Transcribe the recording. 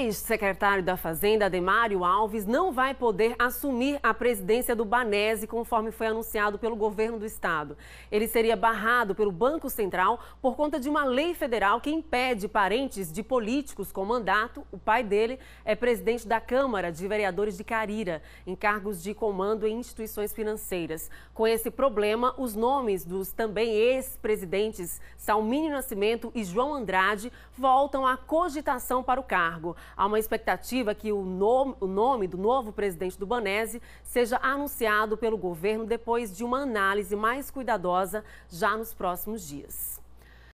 Ex-secretário da Fazenda, Ademário Alves, não vai poder assumir a presidência do Banese, conforme foi anunciado pelo governo do estado. Ele seria barrado pelo Banco Central por conta de uma lei federal que impede parentes de políticos com mandato. O pai dele é presidente da Câmara de Vereadores de Carira, em cargos de comando em instituições financeiras. Com esse problema, os nomes dos também ex-presidentes Salmínio Nascimento e João Andrade voltam à cogitação para o cargo. Há uma expectativa que o, no, o nome do novo presidente do Banese seja anunciado pelo governo depois de uma análise mais cuidadosa já nos próximos dias.